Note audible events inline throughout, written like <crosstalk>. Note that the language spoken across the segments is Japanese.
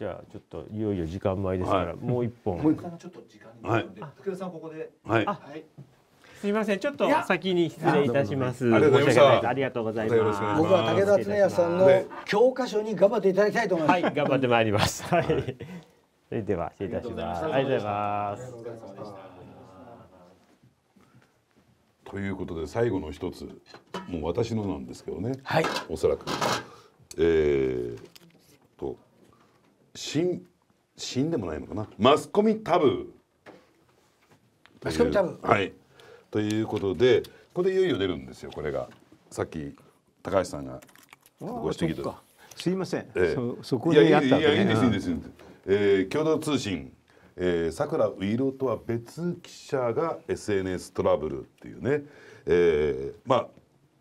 じゃあちょっといよいよ時間前ですから、はい、もう一本。もう一本ちょっと時間にはい、福田さんここで。はい。はい。すみません、ちょっと先に失礼いたします。ありがとうございます。ありがとうございます。僕は武田恒也さんの教科書に頑張っていただきたいと思います。はい、頑張ってまいります。<laughs> はい。それでは失礼いたします。ありがとうございます。ということで最後の一つ、もう私のなんですけどね。はい。おそらく。えー、と。新新でもないのかなマスコミタブーマスコミタブーはいということでここでいよいよ出るんですよこれがさっき高橋さんがご指摘とすいません、えー、そそこでやった、ね、いやいいですいいです、えー、共同通信さくらういろとは別記者が SNS トラブルっていうね、えー、まあ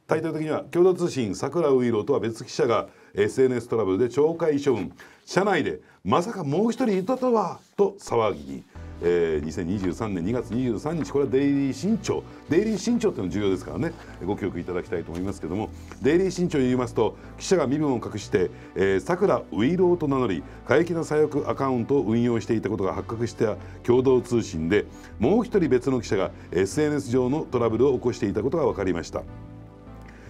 タイトル的には共同通信さくらういろとは別記者が SNS トラブルで懲戒処分社内でまさかもう一人いたとはと騒ぎ、えー、2023年2月23日これはデイリー新潮デイリー新潮っていうの重要ですからねご記憶いただきたいと思いますけどもデイリー新潮に言いますと記者が身分を隠してさくらウイローと名乗り過激な左翼アカウントを運用していたことが発覚した共同通信でもう一人別の記者が SNS 上のトラブルを起こしていたことが分かりました。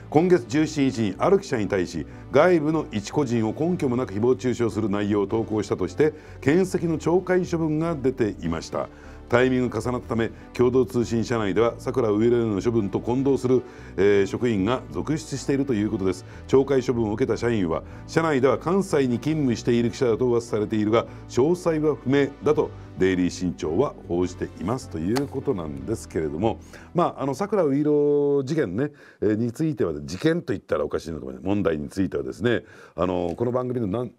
今月17日にある記者に対し外部の一個人を根拠もなく誹謗中傷する内容を投稿したとして検察の懲戒処分が出ていましたタイミング重なったため共同通信社内では桜上ら上の処分と混同する、えー、職員が続出しているということです懲戒処分を受けた社員は社内では関西に勤務している記者だと噂されているが詳細は不明だとデイリー新潮は報じていますということなんですけれどもまああのさくらう事件ね、えー、については事件と言ったらおかしいのます問題についてはですねあのこの番組の何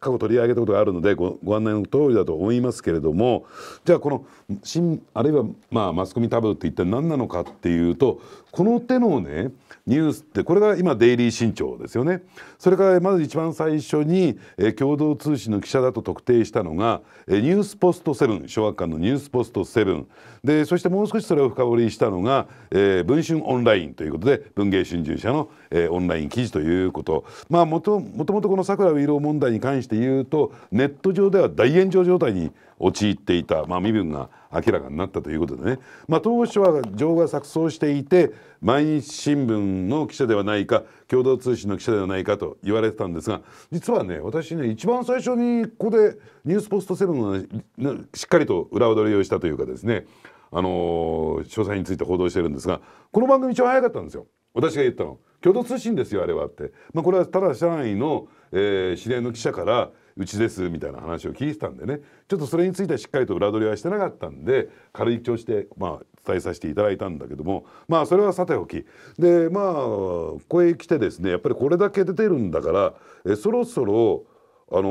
過去取り上げたことがあるのでごご案内の通りだと思いますけれどもじゃあこの新あるいはまあマスコミタブーって一体何なのかっていうとこの手のねニュースってこれが今デイリー新潮ですよねそれからまず一番最初に、えー、共同通信の記者だと特定したのが、えー、ニュースポスト7小学館のニュースポスト7でそしてもう少しそれを深掘りしたのが、えー、文春オンラインということで文藝春秋社の、えー、オンライン記事ということまあもともとこの桜う問題に関してして言うとネット上では大炎上状態に陥っていた、まあ、身分が明らかになったということでね、まあ、当初は情が錯綜していて毎日新聞の記者ではないか共同通信の記者ではないかと言われてたんですが実はね私ね一番最初にここで「ニュースポストセブンのしっかりと裏踊りをしたというかですねあのー、詳細について報道してるんですがこの番組一番早かったんですよ私が言ったの。共同通信ですよあれはって、まあ、これはただ社内のえー、知り合いの記者からうちですみたいな話を聞いてたんでねちょっとそれについてはしっかりと裏取りはしてなかったんで軽い調子で、まあ、伝えさせていただいたんだけどもまあそれはさておきでまあここへ来てですねやっぱりこれだけ出てるんだからえそろそろあの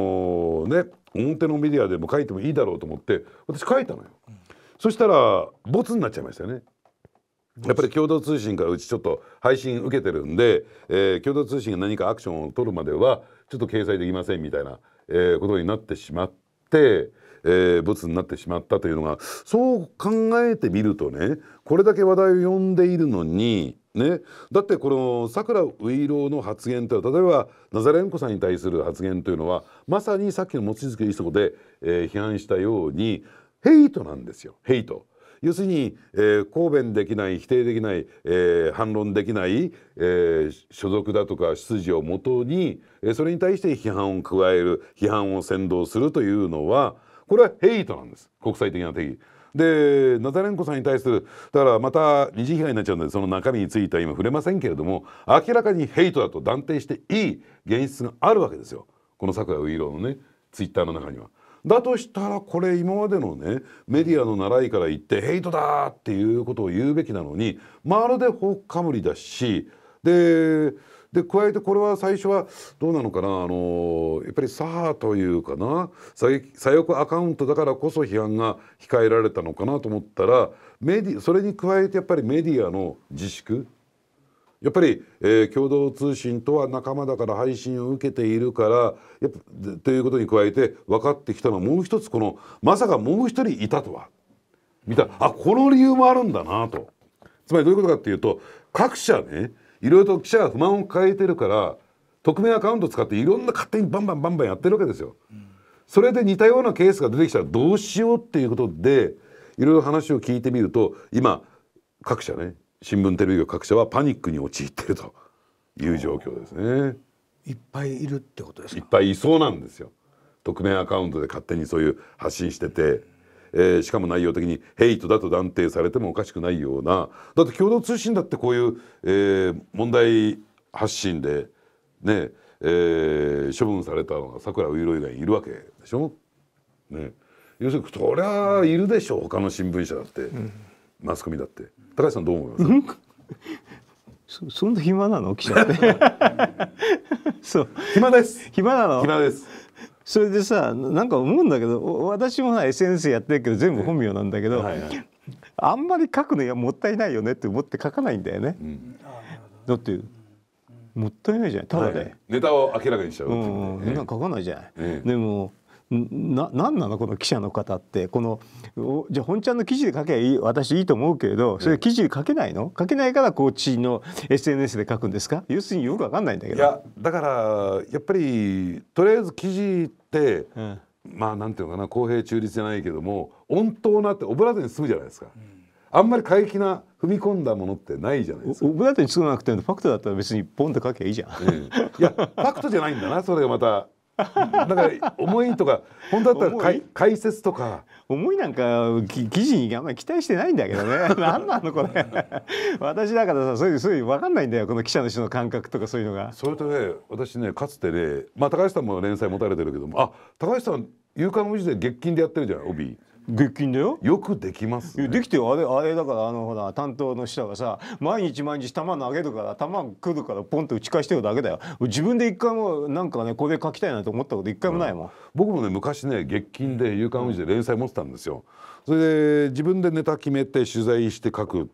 ー、ね表のメディアでも書いてもいいだろうと思って私書いたのよ。うん、そしたらボツになっちゃいましたよね。やっぱり共同通信からうちちょっと配信受けてるんで、えー、共同通信が何かアクションを取るまではちょっと掲載できませんみたいな、えー、ことになってしまって、えー、ツになってしまったというのがそう考えてみるとねこれだけ話題を呼んでいるのにね、だってこのさくらういろうの発言というのは例えばナザレンコさんに対する発言というのはまさにさっきの望月いそこで、えー、批判したようにヘイトなんですよヘイト。要するに、えー、抗弁できない否定できない、えー、反論できない、えー、所属だとか出自をもとに、えそれに対して批判を加える批判を扇動するというのはこれはヘイトなんです国際的な定義。でナザレンコさんに対するだからまた二次被害になっちゃうのでその中身については今触れませんけれども明らかにヘイトだと断定していい現実があるわけですよこの桜井ウイロのねツイッターの中には。だとしたらこれ今までのねメディアの習いから言ってヘイトだっていうことを言うべきなのにまるでほっかむりだしでで加えてこれは最初はどうなのかなあのやっぱり左派というかな左翼アカウントだからこそ批判が控えられたのかなと思ったらメディそれに加えてやっぱりメディアの自粛やっぱり、えー、共同通信とは仲間だから配信を受けているからやっぱということに加えて分かってきたのはもう一つこのまさかもう一人いたとは見たあこの理由もあるんだなとつまりどういうことかっていうと各社ねいろいろと記者が不満を抱えてるから匿名アカウント使っていろんな勝手にバンバンバンバンやってるわけですよ。それで似たようなケースが出てきたらどうしようっていうことでいろいろ話を聞いてみると今各社ね新聞テレビ業各社はパニックに陥っているという状況ですね。いっぱいいるってことですいっぱいいそうなんですよ。匿名アカウントで勝手にそういう発信してて、えー、しかも内容的にヘイトだと断定されてもおかしくないようなだって共同通信だってこういう、えー、問題発信でね、えー、処分されたのは桜くらう以外にいるわけでしょ。ね、要するにそりゃいるでしょう他の新聞社だって、うん、マスコミだって。高橋さんどう思います <laughs> そそんな暇なの記者って <laughs> そう暇です暇なの暇ですそれでさなんか思うんだけど私もな SNS やってるけど全部本名なんだけど、はいはい、あんまり書くのいやもったいないよねって思って書かないんだよね、うん、だってもったいないじゃんただで、はい、ネタを明らかにしちゃう、ね、うん、みんな書かないじゃん、い、ええ、でもな何なのこの記者の方ってこのじゃあ本ちゃんの記事で書けばいい私いいと思うけれどそれ記事で書けないの、書けないからこっちの SNS で書くんですか要するによくわかんないんだけどいやだからやっぱりとりあえず記事って、うん、まあなんていうのかな公平中立じゃないけども本当なってオブラートに済むじゃないですか。うんあんまり過激な踏み込んだものってないじゃないですか。オブラートに作まなくてファクトだったら別にポンと書けばいいじゃん。うん、いやファクトじゃないんだなそれがまただから思いとか本当だったら解説とか思いなんか記事にあんまり期待してないんだけどね <laughs> 何なのこれ <laughs> 私だからさそういうそういう分かんないんだよこの記者の人の感覚とかそういうのがそれとね私ねかつてねまあ高橋さんも連載持たれてるけどもあ高橋さん「夕刊無事で月金でやってるじゃん帯月金だよよくできます、ね、できてよあれあれだからあのほら担当の人がさ毎日毎日球投げるから球来るからポンと打ち返してるだけだよ自分で一回もなんかねこれ書きたいなと思ったこと一回もないもん、うん、僕もね昔ね月金で「夕刊フジ」で連載持ってたんですよそれで自分でネタ決めて取材して書く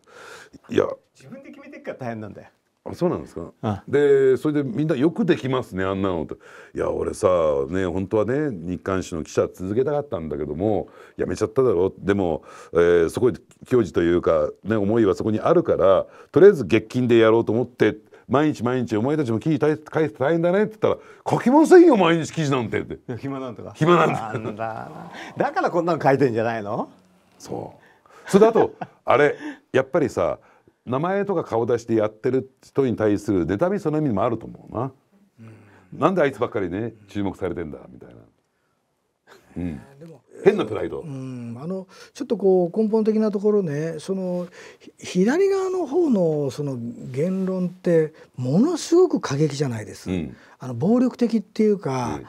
いや自分で決めてっから大変なんだよあそうなんですかでそれでみんなよくできますねあんなのといや俺さね本当はね日刊誌の記者続けたかったんだけどもやめちゃっただろでも、えー、そこに矜持というか、ね、思いはそこにあるからとりあえず月金でやろうと思って毎日毎日お前たちも記事書いて大変だねって言ったら書きませんよ毎日記事なんてって暇なんとか暇なんだだからこんなの書いてんじゃないのそうそれだとあれやっぱりさ名前とか顔出してやってる人に対する妬みその意味もあると思うな、うん、なんであいつばっかりね注目されてんだみたいな、うん、変なプライド、うん、あのちょっとこう根本的なところねその左側の方のその言論ってものすごく過激じゃないです、うん、あの暴力的っていうか、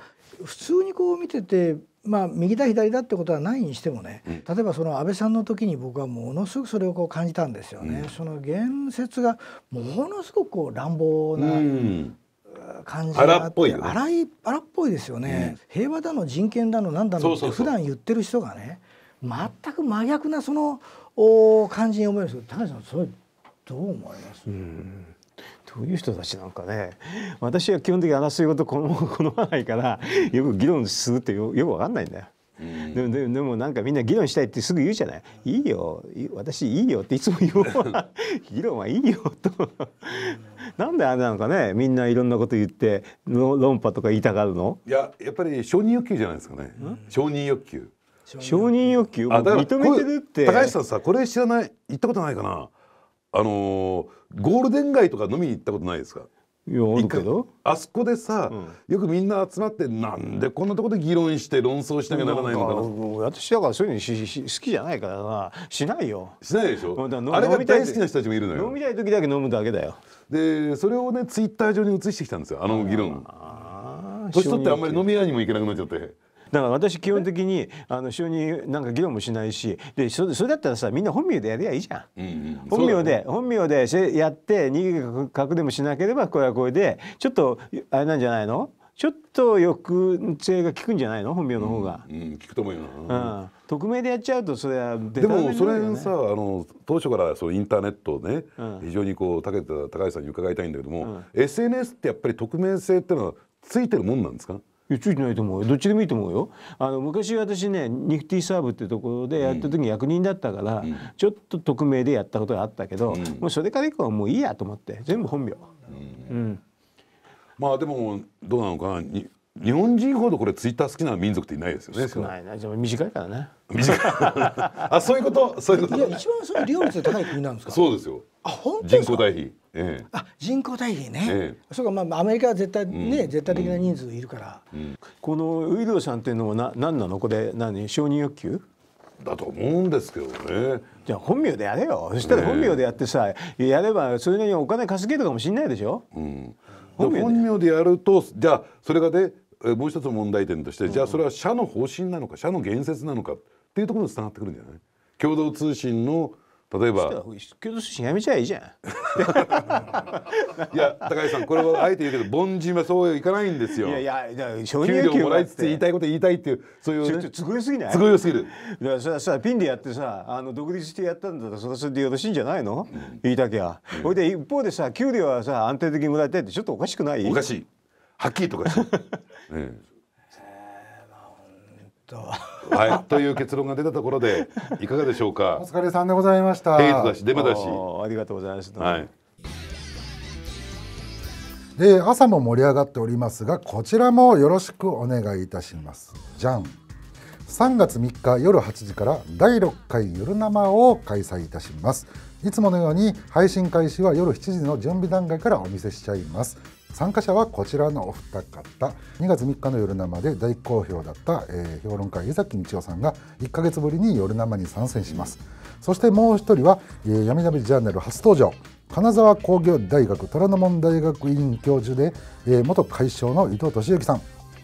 普通にこう見ててまあ、右だ左だってことはないにしてもね、例えばその安倍さんの時に僕はものすごくそれをこう感じたんですよね、うん、その言説がものすごくこう乱暴な感じがあって、うん、荒い荒っぽいですよね、うん、平和だの人権だのなんだのって普段言ってる人がね全く真逆なそのお感じに思えるんですけど高橋さんそれどう思います、うんどういう人たちなんかね私は基本的に争い事 <laughs> 好まないからよく議論するってよく分かんないんだよ。でもでもでもなんかみんな議論したいってすぐ言うじゃない「いいよ私いいよ」っていつも言う <laughs> 議論はいいよとなんであれなのかねみんないろんなこと言って論破とか言いたがるのいややっぱり承認欲求じゃないですかね承認欲求承認欲求認めてるって高橋さんさこれ知らない言ったことないかなあのー、ゴールデン街とか飲みに行ったことないですかいやあるけどあそこでさ、うん、よくみんな集まってなんでこんなとこで議論して論争しなきゃならないのかな私だからそういうのしし好きじゃないからなしないよしないでしょあれが大好きな人たちもいるのよ飲みたい時だけ飲むだけだよでそれをねツイッター上に移してきたんですよあの議論年取ってあんまり飲み屋にも行けなくなっちゃって。だから私基本的にあの就任なんか議論もしないしでそれだったらさみんな本名でやりゃいいじゃん。うんうん、本名で、ね、本名でやって逃げ隠でもしなければこれはこれでちょっとあれなんじゃないのちょっと抑制が効くんじゃないの本名の方が。うん、うん、効くと思うよな、うん、匿名でやっちゃうとそれは、ね、でもそれさあの当初からそのインターネットをね、うん、非常にこう高橋さんに伺いたいんだけども、うん、SNS ってやっぱり匿名性ってのはついてるもんなんですかいやついてないと思うよどっちでもいいと思うよあの昔私ねニフティサーブっていうところでやった時役人だったから、うん、ちょっと匿名でやったことがあったけど、うん、もうそれから以降はもういいやと思って全部本名、うん、まあでもどうなのかな日本人ほどこれツイッター好きな民族っていないですよね。少ないな、じゃ短いからね。短い。<laughs> あ、そういうこと、そういうこと。いや、一番そのいう利用率高い国なんですか。そうですよ。あ、本当人口対比。ええ、あ人口退避ね、え、そうか、まあ、アメリカは絶対ね、うん、絶対的な人数いるから、うん、このウィルドさんっていうのはな何なのこれ何承認欲求だと思うんですけどねじゃあ本名でやれよそしたら本名でやってさ、やればそれなりにお金稼げるかもしれないでしょ、うん、本名本名でやるとじゃあそれがねもう一つ問題点として、じゃあそれは社の方針なのか社の言説なのかっていうところにつながってくるんじゃない共同通信の例えば京都出身やめちゃいいじゃんいや高橋さんこれはあえて言うけど凡人はそういかないんですよいやいや承認給もらいつつ言いたいこと言いたいっていうそういう、ね、都合よすぎない都合よすぎるいやささピンでやってさあの独立してやったんだったらそれでよろしいんじゃないの、うん、言いたきゃほい、うん、で一方でさ給料はさ安定的にもらいたいってちょっとおかしくないおかしいはっきりとかしい、<laughs> ええはい、という結論が出たところでいかがでしょうか。お疲れさんでございました。ヘイズだしデマだし。ありがとうございました。はい。で朝も盛り上がっておりますがこちらもよろしくお願いいたします。じゃん。3月3日夜8時から第6回夜生を開催いたします。いつものように配信開始は夜7時の準備段階からお見せしちゃいます。参加者はこちらのお二方2月3日の夜生で大好評だった、えー、評論家江崎道夫さんが1か月ぶりに夜生に参戦します、うん、そしてもう一人は、えー、闇鍋ジャーナル初登場金沢工業大学虎ノ門大学院教授で、えー、元会長の伊藤俊之さん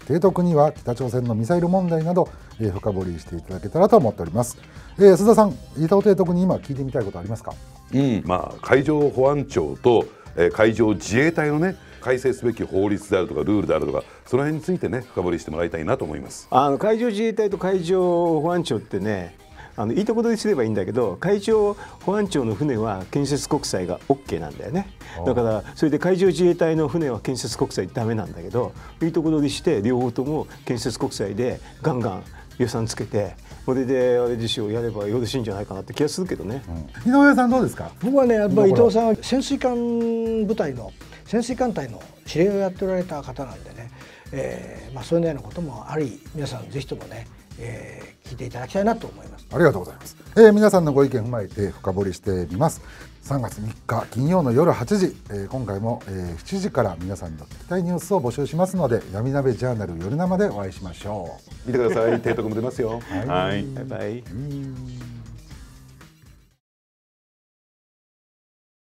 提督には北朝鮮のミサイル問題など、えー、深掘りしていただけたらと思っております、えー、須田さん伊藤提督に今聞いてみたいことありますか、うんまあ、海上保安庁と、えー、海上自衛隊のね改正すべき法律であるとかルールであるとかその辺についてね深掘りしてもらいたいなと思いますあの海上自衛隊と海上保安庁ってねあのいいところですればいいんだけど海上保安庁の船は建設国債が OK なんだよねだからそれで海上自衛隊の船は建設国債ダメなんだけどいいところにして両方とも建設国債でガンガン予算つけてこれであれ自身をやればよろしいんじゃないかなって気がするけどね、うん、井上さんどうですか僕はねやっぱり伊藤さんは潜水艦部隊の潜水艦隊の司令をやっておられた方なんでね、えーまあ、そういうようなこともあり皆さんぜひともねえー、聞いていただきたいなと思いますありがとうございます、えー、皆さんのご意見踏まえて深掘りしてみます3月3日金曜の夜8時、えー、今回も、えー、7時から皆さんの聞きたいニュースを募集しますので闇鍋ジャーナル夜生でお会いしましょう見てください <laughs> 提督も出ますよはい、はい、バイバイ